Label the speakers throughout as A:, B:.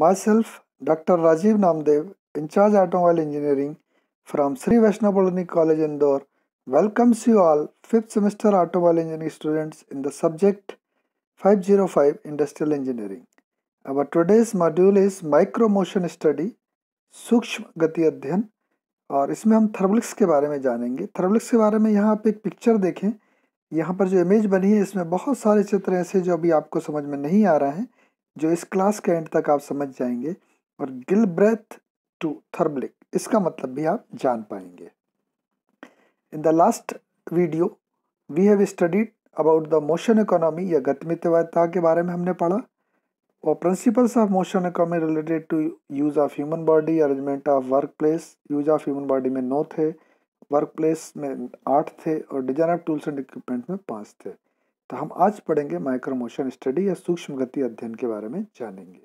A: Myself, Dr. Rajiv Namdev, in charge automobile engineering from Sri Vaishnav College Indore, welcomes you all fifth semester automobile engineering students in the subject 505 Industrial Engineering. Our today's module is Micro Motion Study, सूक्ष्म गति अध्ययन और इसमें हम थर्मलिक्स के बारे में जानेंगे थर्मलिक्स के बारे में यहाँ आप एक पिक्चर देखें यहाँ पर जो इमेज बनी है इसमें बहुत सारे चित्र ऐसे जो अभी आपको समझ में नहीं आ रहा है जो इस क्लास के एंड तक आप समझ जाएंगे और गिल ब्रेथ टू थर्बलिक इसका मतलब भी आप जान पाएंगे in the last video we have studied about the motion economy या गतिमित के बारे में हमने पढ़ा और principles of motion economy related to use of human body arrangement of work place use of human body में नौ थे वर्क प्लेस में आठ थे और design of tools and equipment में पाँच थे तो हम आज पढ़ेंगे माइक्रोमोशन स्टडी या सूक्ष्म गति अध्ययन के बारे में जानेंगे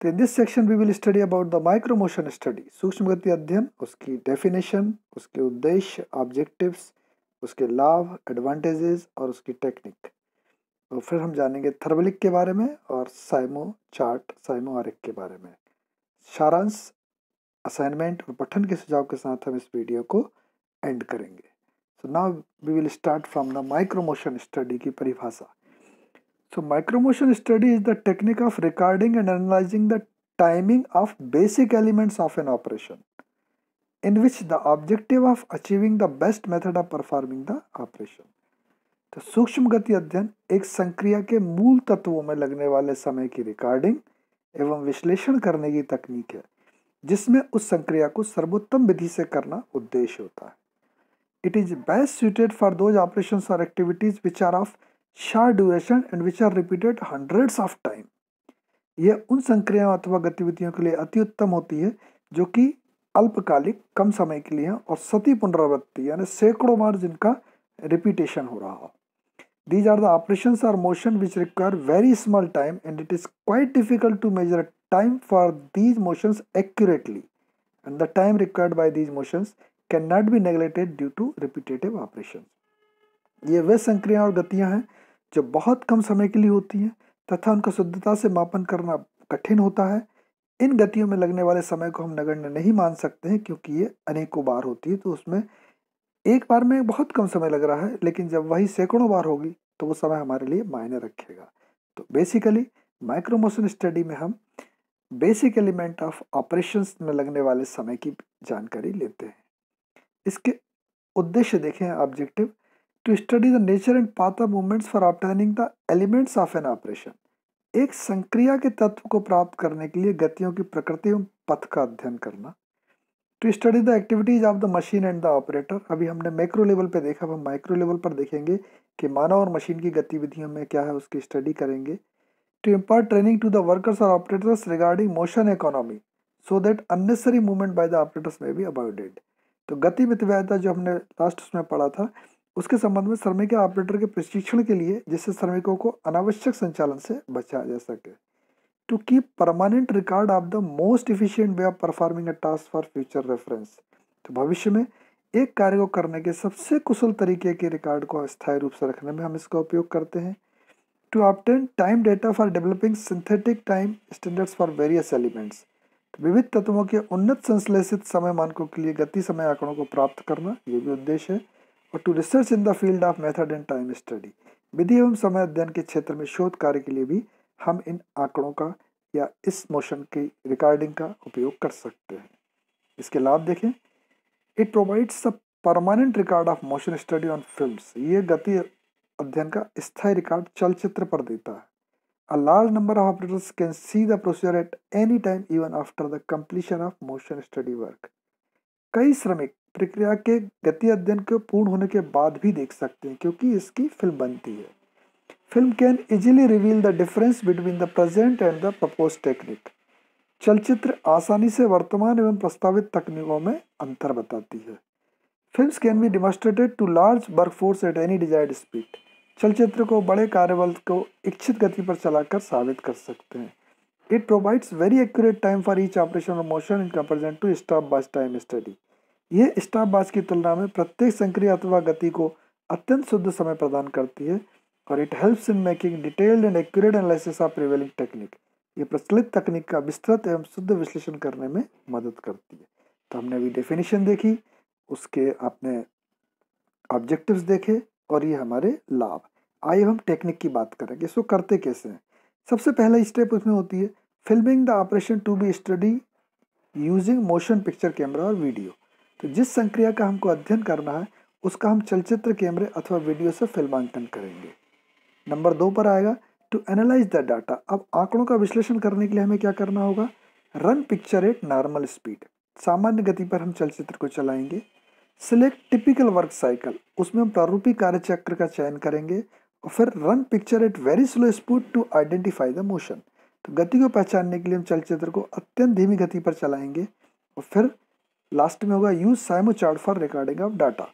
A: तो in this section we will study about the micromotion study सूक्ष्म गति अध्ययन उसकी डेफिनेशन उसके उद्देश्य ऑब्जेक्टिव्स उसके लाभ एडवांटेजेस और उसकी टेक्निक और तो फिर हम जानेंगे थर्मलिक के बारे में और साइमो चार्ट साइमो आरिक के बारे में सारांश असाइनमेंट और पठन के सुझाव के साथ हम इस वीडियो को एंड करेंगे so now we will start from the micromotion study की परिभाषा so micromotion study is the technique of recording and analysing the timing of basic elements of an operation in which the objective of achieving the best method of performing the operation तो सूक्ष्म गति अध्ययन एक संक्रिया के मूल तत्वों में लगने वाले समय की रिकॉर्डिंग एवं विश्लेषण करने की तकनीक है जिसमें उस संक्रिया को सर्वोत्तम विधि से करना उद्देश्य होता है it is best suited for those operation or activities which are of short duration and which are repeated hundreds of time. यह उन संक्रियाओं अथवा गतिविधियों के लिए अति उत्तम होती है जो कि अल्पकालिक कम समय के लिए और सती पुनरावृत्ति यानी सैकड़ों बार जिनका रिपीटेशन हो रहा हो these are the operation or motion which require very small time and it is quite difficult to measure time for these motions accurately and the time required by these motions can not be neglected due to repetitive operation ये वे संक्रियाएं और गतियां हैं जो बहुत कम समय के लिए होती हैं तथा उनका शुद्धता से मापन करना कठिन होता है इन गतियों में लगने वाले समय को हम नगण्य नहीं मान सकते हैं क्योंकि ये अनेकों बार होती है तो उसमें एक बार में बहुत कम समय लग रहा है लेकिन जब वही सैकड़ों बार होगी तो वो समय हमारे लिए मायने रखेगा तो बेसिकली माइक्रोमोशन स्टडी में हम बेसिक एलिमेंट ऑफ ऑपरेशंस में लगने वाले समय की जानकारी लेते हैं इसके उद्देश्य देखें objective to study the nature and path of movements for obtaining the elements of an operation एक संक्रिया के तत्व को प्राप्त करने के लिए गतियों की प्रकृति एवं पथ का अध्ययन करना to study the activities of the machine and the operator अभी हमने मैक्रो लेवल पर देखा अब हम माइक्रो लेवल पर देखेंगे कि मानव और मशीन की गतिविधियों में क्या है उसकी स्टडी करेंगे to impart training to the workers और operators regarding motion economy so that unnecessary movement by the operators may be avoided तो गति मितव्ययता जो हमने लास्ट उसमें पढ़ा था उसके संबंध में श्रमिक ऑपरेटर के प्रशिक्षण के लिए जिससे श्रमिकों को अनावश्यक संचालन से बचाया जा सके to keep permanent record of the most efficient way of performing a task for future reference तो भविष्य में एक कार्य को करने के सबसे कुशल तरीके के रिकॉर्ड को अस्थायी रूप से रखने में हम इसका उपयोग करते हैं to obtain time data for developing synthetic time standards for various elements विविध तत्वों के उन्नत संश्लेषित समय मानकों के लिए गति समय आंकड़ों को प्राप्त करना ये भी उद्देश्य है और to research in the field of method and time study विधि एवं समय अध्ययन के क्षेत्र में शोध कार्य के लिए भी हम इन आंकड़ों का या इस मोशन की रिकॉर्डिंग का उपयोग कर सकते हैं इसके लाभ देखें it provides a permanent record of motion study on films ये गति अध्ययन का स्थायी रिकॉर्ड चलचित्र पर देता है A large number of operators can see the procedure at any time even after the completion of motion study work. कई श्रमिक प्रक्रिया के गति अध्ययन के पूर्ण होने के बाद भी देख सकते हैं क्योंकि इसकी फिल्म बनती है film can easily reveal the difference between the present and the propose technique चलचित्र आसानी से वर्तमान एवं प्रस्तावित तकनीकों में अंतर बताती है film can be demonstrated to large work force at any desired speed चलचित्र को बड़े कार्यबल को इच्छित गति पर चलाकर साबित कर सकते हैं it provides very accurate time for each operation और motion in comparison to stop bus time study ये स्टॉप बास की तुलना में प्रत्येक संक्रिय अथवा गति को अत्यंत शुद्ध समय प्रदान करती है और it helps in making detailed and accurate analysis of prevailing technique ये प्रचलित तकनीक का विस्तृत एवं शुद्ध विश्लेषण करने में मदद करती है तो हमने अभी डेफिनेशन देखी उसके आपने ऑब्जेक्टिव्स देखे और ये हमारे लाभ आइए हम टेक्निक की बात करेंगे इसको करते कैसे हैं सबसे पहला स्टेप उसमें होती है filming the operation to be study using motion picture camera और वीडियो तो जिस संक्रिया का हमको अध्ययन करना है उसका हम चलचित्र कैमरे अथवा वीडियो से फिल्मांकन करेंगे नंबर दो पर आएगा टू एनालाइज द डाटा अब आंकड़ों का विश्लेषण करने के लिए हमें क्या करना होगा run picture at normal speed सामान्य गति पर हम चलचित्र को चलाएंगे सिलेक्ट टिपिकल वर्क साइकिल उसमें हम प्रारूपी कार्य चक्र का चयन करेंगे और फिर run picture at very slow speed to identify the motion तो गति को पहचानने के लिए हम चलचित्र को अत्यंत धीमी गति पर चलाएंगे और फिर लास्ट में होगा use simo chart for recording of data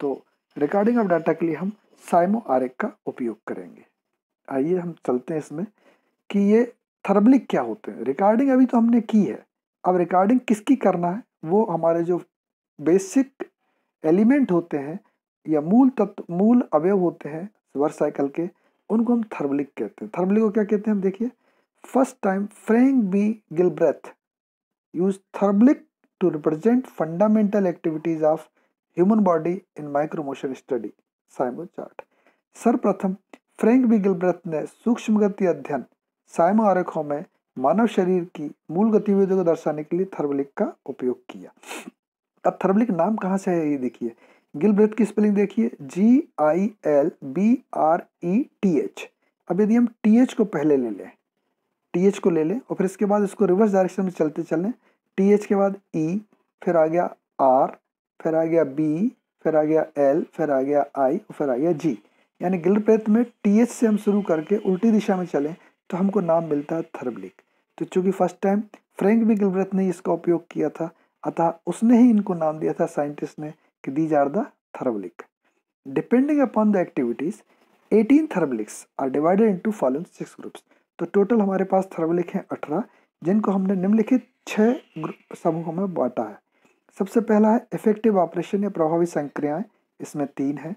A: तो रिकॉर्डिंग ऑफ डाटा के लिए हम साइमो आर का उपयोग करेंगे आइए हम चलते हैं इसमें कि ये थर्मलिक क्या होते हैं रिकॉर्डिंग अभी तो हमने की है अब रिकॉर्डिंग किसकी करना है वो हमारे जो बेसिक एलिमेंट होते हैं या मूल तत्व मूल अवयव होते हैं रिवर्स साइकिल के उनको हम थर्मलिक कहते हैं थर्मलिक को क्या कहते हैं हम देखिए first time Frank B Gilbreth use therblig to represent fundamental activities of human body in micromotion study simo chart सर्वप्रथम फ्रेंक बी गिलब्रेथ ने सूक्ष्म गति अध्ययन साइमो आरेखों में मानव शरीर की मूल गतिविधियों को दर्शाने के लिए थर्मलिक का उपयोग किया अब थर्मलिक नाम कहाँ से है ये देखिए गिलब्रेथ की स्पेलिंग देखिए G I L B R E T H अब यदि हम टी एच को पहले ले लें टी एच को ले लें और फिर इसके बाद इसको रिवर्स डायरेक्शन में चलते चलें टी एच के बाद ई e, फिर आ गया आर फिर आ गया बी फिर आ गया एल फिर आ गया आई और फिर आ गया जी यानी गिलब्रेथ में टी एच से हम शुरू करके उल्टी दिशा में चलें तो हमको नाम मिलता है थर्बलिक तो चूँकि first time Frank B Gilbreth ने इसका उपयोग किया था अतः उसने ही इनको नाम दिया था साइंटिस्ट ने these are the therblig depending upon the activities eighteen therbligs are divided into following six groups तो टोटल हमारे पास थर्मलिक हैं अठारह जिनको हमने निम्नलिखित छः समूहों में बांटा है सबसे पहला है इफेक्टिव ऑपरेशन या प्रभावी संक्रियाएँ इसमें तीन है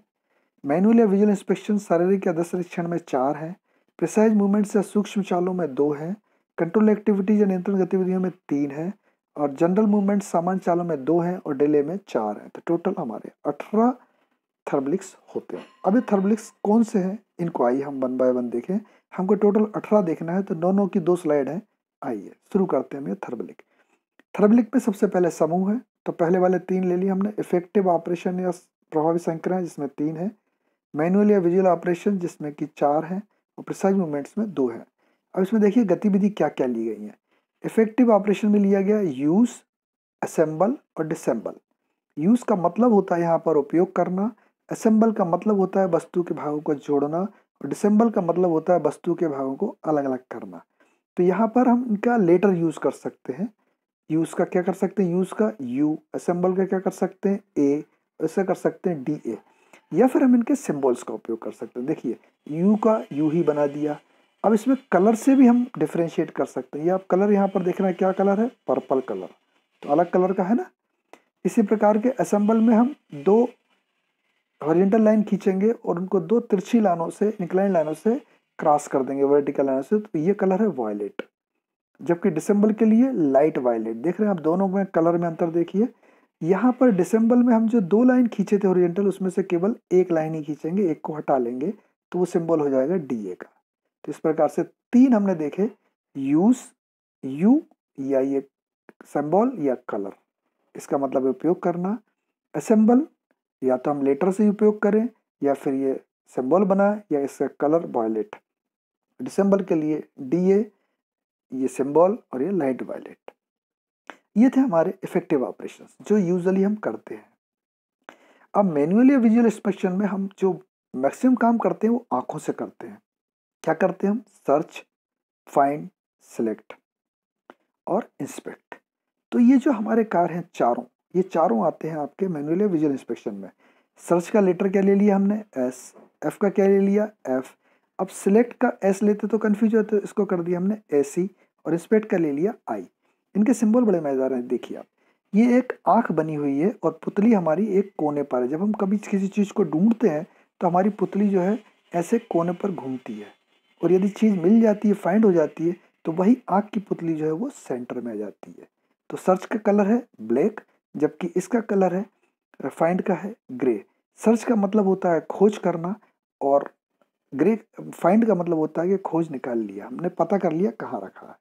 A: मैनुअल या विजुअल इंस्पेक्शन शारीरिक या दस निरीक्षण में चार है प्रिसाइज मूवमेंट्स या सूक्ष्म चालों में दो है कंट्रोल एक्टिविटीज या नियंत्रण गतिविधियों में तीन है और जनरल मूवमेंट सामान्य चालों में दो हैं और डिले में चार हैं तो टोटल हमारे अठारह थर्मलिक्स होते हैं अब ये थर्मलिक्स कौन से हैं इनको आइए हम वन बाय वन देखें हमको टोटल अठारह देखना है तो नौ नौ की दो स्लाइड है आइए शुरू करते हैं हम ये थर्मलिक थर्मलिक में सबसे पहले समूह है तो पहले वाले तीन ले लिए हमने इफेक्टिव ऑपरेशन या प्रभावी संक्रमण जिसमें तीन है मैनुअल या विजुअल ऑपरेशन जिसमें कि चार हैं और प्रिसाइज मूवमेंट्स में दो है अब इसमें देखिए गतिविधि क्या क्या ली गई हैं इफेक्टिव ऑपरेशन में लिया गया यूज असेंबल और डिसेंबल यूज का मतलब होता है यहाँ पर उपयोग करना असेंबल का मतलब होता है वस्तु के भागों को जोड़ना और डिसेंबल का मतलब होता है वस्तु के भागों को अलग अलग करना तो यहाँ पर हम इनका लेटर यूज कर सकते हैं यूज का क्या कर सकते हैं यूज का यू असेंबल का क्या कर सकते हैं ए ऐसा कर सकते हैं डी ए या फिर हम इनके सिम्बल्स का उपयोग कर सकते हैं देखिए यू का यू ही बना दिया अब इसमें कलर से भी हम डिफ्रेंशिएट कर सकते हैं ये आप कलर यहाँ पर देख रहे हैं क्या कलर है पर्पल कलर तो अलग कलर का है ना इसी प्रकार के असम्बल में हम दो हॉरिजेंटल लाइन खींचेंगे और उनको दो तिरछी लाइनों से इंक्लाइन लाइनों से क्रॉस कर देंगे वर्टिकल लाइनों से तो ये कलर है वायलेट जबकि डिसम्बल के लिए लाइट वायलेट देख रहे हैं आप दोनों में कलर में अंतर देखिए यहाँ पर डिसम्बल में हम जो दो लाइन खींचे थे ओरिएंटल उसमें से केवल एक लाइन ही खींचेंगे एक को हटा लेंगे तो वो सिंबल हो जाएगा डी ए का तो इस प्रकार से तीन हमने देखे यूज यू या ये सिंबल या कलर इसका मतलब उपयोग करना असेंबल या तो हम लेटर से उपयोग करें या फिर ये सिंबल बनाए या इसका कलर वायलेट डिसम्बल के लिए डी ए ये सिंबल और ये लाइट वायलेट ये थे हमारे इफेक्टिव ऑपरेशन जो यूजली हम करते हैं अब मैनुअली या विजुअल इंस्पेक्शन में हम जो मैक्सिमम काम करते हैं वो आंखों से करते हैं क्या करते हैं हम सर्च फाइंड सिलेक्ट और इंस्पेक्ट तो ये जो हमारे कार हैं चारों ये चारों आते हैं आपके मैनुअल विजुअल इंस्पेक्शन में सर्च का लेटर क्या ले लिया हमने एस एफ का क्या ले लिया एफ अब सिलेक्ट का एस लेते तो कन्फ्यूज होते इसको कर दिया हमने ए सी और इंस्पेक्ट का ले लिया आई इनके सिंबल बड़े मज़ेदार हैं देखिए आप ये एक आँख बनी हुई है और पुतली हमारी एक कोने पर है जब हम कभी किसी चीज़ को ढूंढते हैं तो हमारी पुतली जो है ऐसे कोने पर घूमती है और यदि चीज़ मिल जाती है फाइंड हो जाती है तो वही आँख की पुतली जो है वो सेंटर में आ जाती है तो सर्च का कलर है ब्लैक जबकि इसका कलर है फाइंड का है ग्रे सर्च का मतलब होता है खोज करना और ग्रे फाइंड का मतलब होता है कि खोज निकाल लिया हमने पता कर लिया कहाँ रखा है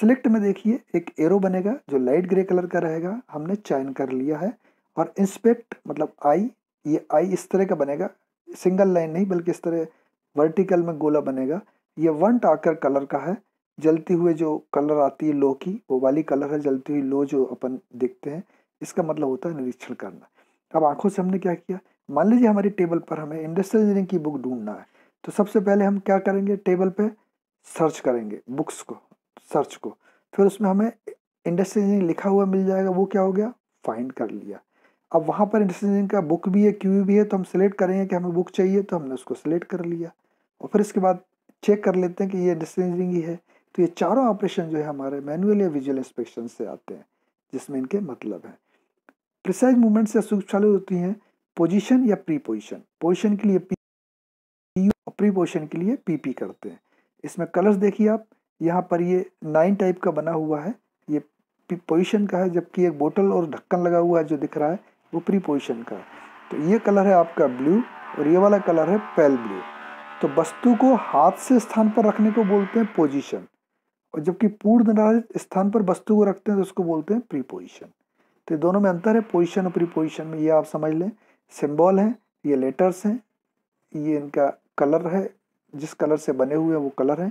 A: सिलेक्ट में देखिए एक एरो बनेगा जो लाइट ग्रे कलर का रहेगा हमने चयन कर लिया है और इंस्पेक्ट मतलब आई ये आई इस तरह का बनेगा सिंगल लाइन नहीं बल्कि इस तरह वर्टिकल में गोला बनेगा ये वन टाकर कलर का है जलती हुए जो कलर आती है लो की वो वाली कलर है जलती हुई लो जो अपन देखते हैं इसका मतलब होता है निरीक्षण करना अब आंखों से हमने क्या किया मान लीजिए हमारी टेबल पर हमें इंडस्ट्रियल इंजीनियरिंग की बुक ढूंढना है तो सबसे पहले हम क्या करेंगे टेबल पे सर्च करेंगे बुक्स को सर्च को फिर उसमें हमें इंडस्ट्रियल इंजीनियरिंग लिखा हुआ मिल जाएगा वो क्या हो गया फाइंड कर लिया अब वहाँ पर इंडस्ट्रियल इंजीनियरिंग का बुक भी है क्यू भी है तो हम सिलेक्ट करेंगे कि हमें बुक चाहिए तो हमने उसको सिलेक्ट कर लिया और फिर इसके बाद चेक कर लेते हैं कि ये डिस्टेंसिंग ही है तो ये चारों ऑपरेशन जो है हमारे मैनुअल या विजुअल इंस्पेक्शन से आते हैं जिसमें इनके मतलब हैं प्रिसाइज मूवमेंट्स या सूक्ष्म चालू होती हैं पोजीशन या प्री पोजीशन पोजिशन के लिए पी और प्री पोजिशन के लिए पी पी करते हैं इसमें कलर्स देखिए आप यहाँ पर ये नाइन टाइप का बना हुआ है ये पोजिशन का है जबकि एक बोतल और ढक्कन लगा हुआ है जो दिख रहा है वो प्री पोजिशन का है तो ये कलर है आपका ब्लू और ये वाला कलर है पेल ब्लू तो वस्तु को हाथ से स्थान पर रखने को बोलते हैं पोजिशन और जबकि पूर्व निर्धारित स्थान पर वस्तु को रखते हैं तो उसको बोलते हैं प्रीपोजिशन तो दोनों में अंतर है पोजिशन और प्रीपोजिशन में ये आप समझ लें सिम्बॉल हैं ये लेटर्स हैं ये इनका कलर है जिस कलर से बने हुए हैं वो कलर हैं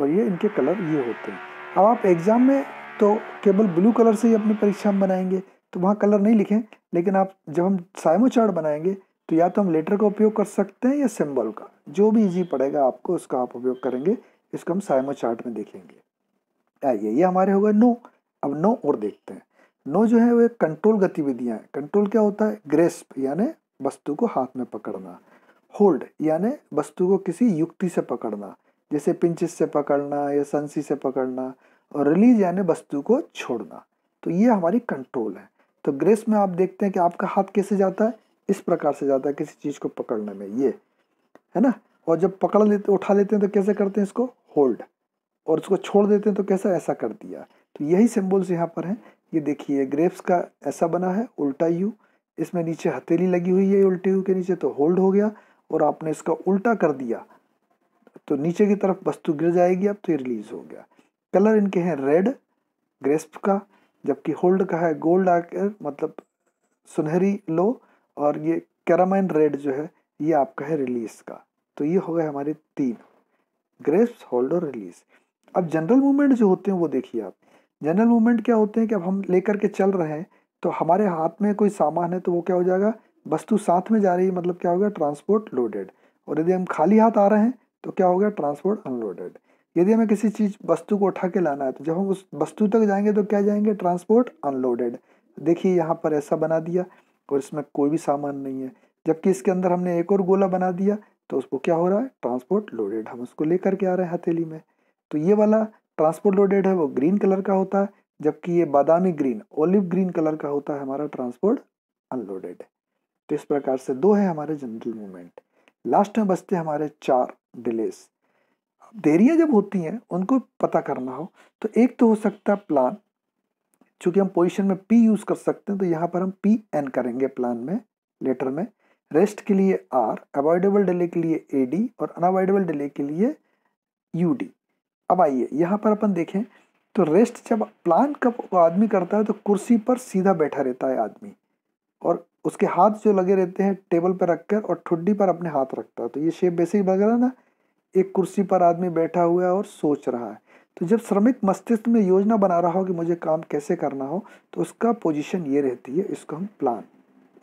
A: और ये इनके कलर ये होते हैं अब आप एग्ज़ाम में तो केवल ब्लू कलर से ही अपनी परीक्षा में बनाएंगे तो वहाँ कलर नहीं लिखें लेकिन आप जब हम साइमो चार्ट बनाएंगे तो या तो हम लेटर का उपयोग कर सकते हैं या सिंबल का जो भी इजी पड़ेगा आपको उसका आप उपयोग करेंगे इसको हम साइमो चार्ट में देखेंगे आइए ये हमारे होगा नो अब नो और देखते हैं नो जो है वो एक कंट्रोल गतिविधियाँ हैं कंट्रोल क्या होता है ग्रेस्प यानी वस्तु को हाथ में पकड़ना होल्ड यानि वस्तु को किसी युक्ति से पकड़ना जैसे पिंचिस से पकड़ना या संसी से पकड़ना और रिलीज यानी वस्तु को छोड़ना तो ये हमारी कंट्रोल है तो ग्रेस में आप देखते हैं कि आपका हाथ कैसे जाता है इस प्रकार से जाता है किसी चीज़ को पकड़ने में ये है ना और जब पकड़ लेते उठा लेते हैं तो कैसे करते हैं इसको होल्ड और इसको छोड़ देते हैं तो कैसा ऐसा कर दिया तो यही सिम्बल्स यहाँ पर हैं ये देखिए ग्रेप्स का ऐसा बना है उल्टा यू इसमें नीचे हथेली लगी हुई है उल्टे यू के नीचे तो होल्ड हो गया और आपने इसका उल्टा कर दिया तो नीचे की तरफ वस्तु गिर जाएगी अब तो ये रिलीज हो गया कलर इनके हैं रेड ग्रेस्प का जबकि होल्ड का है गोल्ड आकर मतलब सुनहरी लो और ये कैरामाइन रेड जो है ये आपका है रिलीज का तो ये हो गए हमारे तीन ग्रेप्स होल्ड और रिलीज अब जनरल मूवमेंट जो होते हैं वो देखिए आप जनरल मूवमेंट क्या होते हैं कि अब हम लेकर के चल रहे हैं तो हमारे हाथ में कोई सामान है तो वो क्या हो जाएगा वस्तु साथ में जा रही है मतलब क्या होगा ट्रांसपोर्ट लोडेड और यदि हम खाली हाथ आ रहे हैं तो क्या होगा ट्रांसपोर्ट अनलोडेड यदि हमें किसी चीज़ वस्तु को उठा के लाना है तो जब हम उस वस्तु तक जाएंगे तो क्या जाएंगे ट्रांसपोर्ट अनलोडेड देखिए यहाँ पर ऐसा बना दिया और इसमें कोई भी सामान नहीं है जबकि इसके अंदर हमने एक और गोला बना दिया तो उसको क्या हो रहा है ट्रांसपोर्ट लोडेड हम उसको लेकर के आ रहे हैं हथेली में तो ये वाला ट्रांसपोर्ट लोडेड है वो ग्रीन कलर का होता है जबकि ये बादामी ग्रीन ओलिव ग्रीन कलर का होता है हमारा ट्रांसपोर्ट अनलोडेड तो इस प्रकार से दो है हमारे जनरल मूवमेंट लास्ट में बचते हमारे चार डिलेस देरियाँ जब होती हैं उनको पता करना हो तो एक तो हो सकता है प्लान चूंकि हम पोजिशन में पी यूज़ कर सकते हैं तो यहाँ पर हम पी एन करेंगे प्लान में लेटर में रेस्ट के लिए आर अवॉइडेबल डिले के लिए ए डी और अनअवॉइडेबल डिले के लिए यू डी अब आइए यहाँ पर अपन देखें तो रेस्ट जब प्लान कब आदमी करता है तो कुर्सी पर सीधा बैठा रहता है आदमी और उसके हाथ जो लगे रहते हैं टेबल पर रखकर और ठुड्डी पर अपने हाथ रखता है तो ये शेप बेसिक लग रहा है ना एक कुर्सी पर आदमी बैठा हुआ है और सोच रहा है तो जब श्रमिक मस्तिष्क में योजना बना रहा हो कि मुझे काम कैसे करना हो तो उसका पोजीशन ये रहती है इसको हम प्लान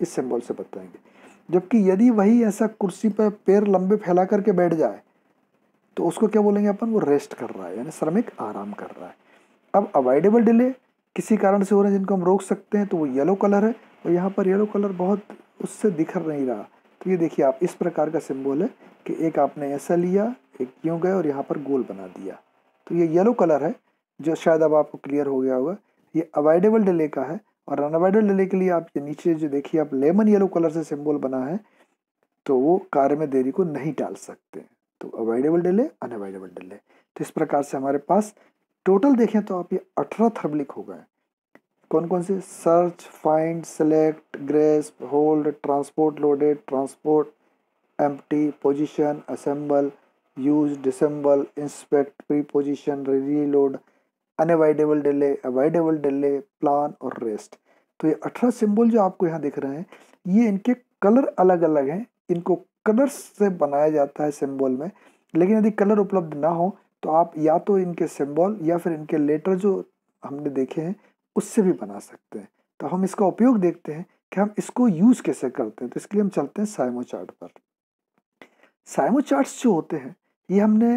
A: इस सिंबल से बताएंगे जबकि यदि वही ऐसा कुर्सी पर पैर लंबे फैला करके बैठ जाए तो उसको क्या बोलेंगे अपन वो रेस्ट कर रहा है यानी श्रमिक आराम कर रहा है अब अवॉइडेबल डिले किसी कारण से हो रहे हैं जिनको हम रोक सकते हैं तो वो येलो कलर है और यहाँ पर येलो कलर बहुत उससे दिख नहीं रहा तो ये देखिए आप इस प्रकार का सिम्बॉल है कि एक आपने ऐसा लिया एक यूँ गए और यहाँ पर गोल बना दिया तो ये येलो कलर है जो शायद अब आपको क्लियर हो गया होगा ये अवॉइडेबल डिले का है और अनअवॉइडेबल डिले के लिए आप ये नीचे जो देखिए आप लेमन येलो कलर से सिंबल बना है तो वो कार्य में देरी को नहीं डाल सकते तो अवॉइडेबल डिले अनअवॉइडेबल डिले तो इस प्रकार से हमारे पास टोटल देखें तो आप ये अठारह थर्बलिक हो गए कौन कौन से search find select grasp hold transport loaded transport empty position assemble use, disassemble, inspect, preposition, reload, unavoidable delay avoidable delay plan और रेस्ट तो ये अठारह सिंबल जो आपको यहाँ दिख रहे हैं ये इनके कलर अलग अलग हैं इनको कलर से बनाया जाता है सिंबल में लेकिन यदि कलर उपलब्ध ना हो तो आप या तो इनके सिंबल या फिर इनके लेटर जो हमने देखे हैं उससे भी बना सकते हैं तो हम इसका उपयोग देखते हैं कि हम इसको यूज़ कैसे करते हैं तो इसके लिए हम चलते हैं साइमो चार्ट पर साइमो चार्ट जो होते हैं ये हमने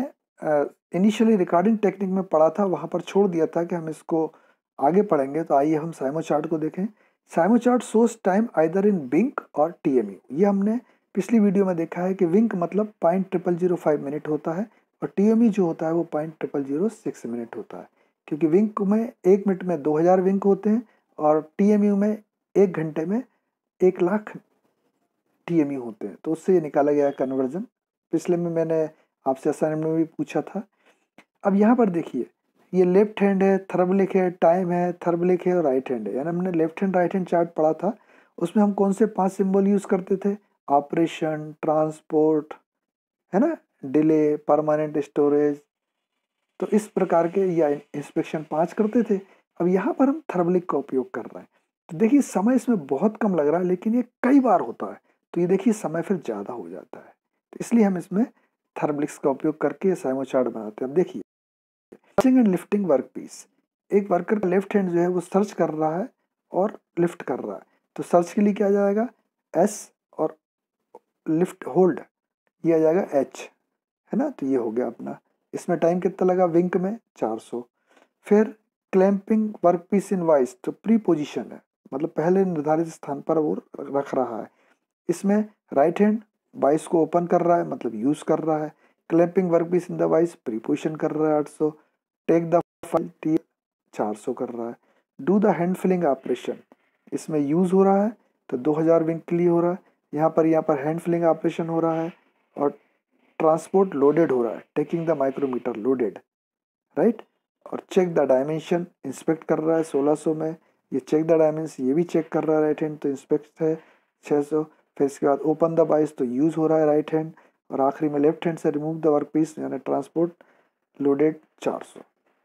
A: इनिशियली रिकॉर्डिंग टेक्निक में पढ़ा था वहाँ पर छोड़ दिया था कि हम इसको आगे पढ़ेंगे तो आइए हम साइमो चार्ट को देखें simo chart source time either in wink और यू ये हमने पिछली वीडियो में देखा है कि विंक मतलब point triple zero five minute होता है और टी जो होता है वो point triple zero six minute होता है क्योंकि विंक में एक मिनट में दो हज़ार विंक होते हैं और टी में एक घंटे में एक लाख टी होते हैं तो उससे ये निकाला गया कन्वर्जन पिछले में मैंने आपसे असाइनमेंट में भी पूछा था अब यहाँ पर देखिए ये लेफ्ट हैंड है थर्बलिक है टाइम है थर्बलिक है और राइट हैंड है यानी हमने left hand right hand chart पढ़ा था उसमें हम कौन से पांच सिंबल यूज़ करते थे ऑपरेशन ट्रांसपोर्ट है ना डिले परमानेंट स्टोरेज तो इस प्रकार के या इंस्पेक्शन पाँच करते थे अब यहाँ पर हम थर्बलिक का उपयोग कर रहे हैं तो देखिए समय इसमें बहुत कम लग रहा है लेकिन ये कई बार होता है तो ये देखिए समय फिर ज़्यादा हो जाता है तो इसलिए हम इसमें थर्मलिक्स का उपयोग करके साइमो चार्ट बनाते हैं देखिए touching and lifting work piece एक वर्कर का लेफ्ट हैंड जो है वो सर्च कर रहा है और लिफ्ट कर रहा है तो सर्च के लिए क्या जाएगा एस और लिफ्ट होल्ड ये आ जाएगा एच है ना तो ये हो गया अपना इसमें टाइम कितना लगा विंक में 400 फिर clamping work piece in vice तो प्री पोजिशन है मतलब पहले निर्धारित स्थान पर वो रख रहा है इसमें राइट हैंड बाइस को ओपन कर रहा है मतलब यूज कर रहा है क्लैपिंग वर्क भी सिंधा बाईस प्रीपोजिशन कर रहा है आठ सौ टेक द फाइल टी चार सौ कर रहा है do the hand filing operation इसमें यूज हो रहा है तो दो हज़ार विंग के लिए हो रहा है यहाँ पर यहाँ पर हैंड फिलिंग ऑपरेशन हो रहा है और ट्रांसपोर्ट लोडेड हो रहा है taking the micrometer loaded right और चेक द डायमेंशन इंस्पेक्ट कर रहा है 1600 में ये चेक द डायमेंशन ये भी चेक कर रहा है राइट हैंड तो इंस्पेक्ट है 600 फिर इसके बाद ओपन द बाइस तो यूज़ हो रहा है राइट हैंड और आखिरी में लेफ्ट हैंड से रिमूव द वर्क पीस यानी ट्रांसपोर्ट लोडेड 400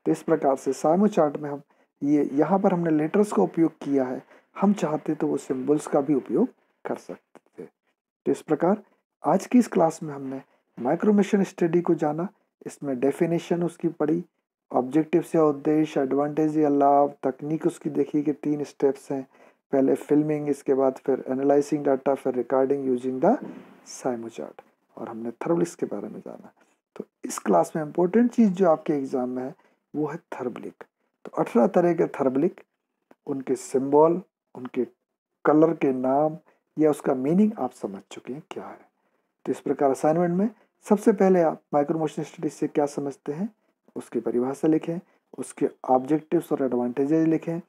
A: तो इस प्रकार से सामो चार्ट में हम ये यहाँ पर हमने लेटर्स का उपयोग किया है हम चाहते तो वो सिम्बल्स का भी उपयोग कर सकते थे तो इस प्रकार आज की इस क्लास में हमने माइक्रोमेशन स्टडी को जाना इसमें डेफिनेशन उसकी पढ़ी ऑब्जेक्टिव या उद्देश्य एडवांटेज या लाभ तकनीक उसकी देखी कि तीन स्टेप्स हैं पहले फिल्मिंग इसके बाद फिर एनालाइजिंग डाटा फिर recording using the simo chart और हमने थर्बलिक्स के बारे में जाना तो इस क्लास में इम्पोर्टेंट चीज़ जो आपके एग्ज़ाम में है वो है थर्बलिक तो अठारह तरह के थर्बलिक उनके सिम्बॉल उनके कलर के नाम या उसका मीनिंग आप समझ चुके हैं क्या है तो इस प्रकार असाइनमेंट में सबसे पहले आप माइक्रोमोशन स्टडीज से क्या समझते हैं उसकी परिभाषा लिखें उसके ऑब्जेक्टिव्स और एडवांटेजेज लिखें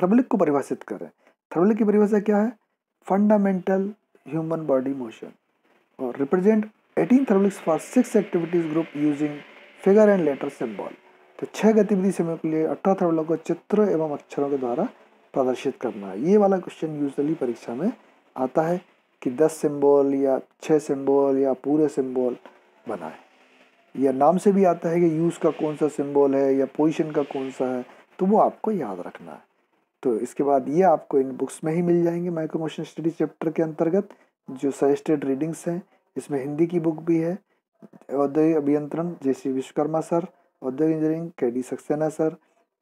A: थर्मलिक को परिभाषित कर रहे हैं थर्मलिक की परिभाषा क्या है फंडामेंटल ह्यूमन बॉडी मोशन और represent eighteen therbligs for six activities group using figure and letter symbol तो छह गतिविधि समय के लिए अठारह थर्मलों को चित्र एवं अक्षरों के द्वारा प्रदर्शित करना है ये वाला क्वेश्चन यूजली परीक्षा में आता है कि दस सिम्बॉल या छः सिम्बॉल या पूरे सिम्बॉल बनाए या नाम से भी आता है कि यूज़ का कौन सा सिम्बॉल है या पोजिशन का कौन सा है तो वो आपको याद रखना है तो इसके बाद ये आपको इन बुक्स में ही मिल जाएंगे माइक्रो मोशन स्टडी चैप्टर के अंतर्गत जो सजेस्टेड रीडिंग्स हैं इसमें हिंदी की बुक भी है औद्योगिक अभियंत्रण जैसे विश्वकर्मा सर औद्योगिक इंजीनियरिंग के डी सक्सेना सर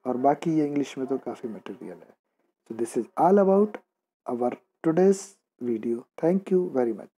A: और बाकी ये इंग्लिश में तो काफ़ी मटेरियल है तो this is all about our today's video thank you very much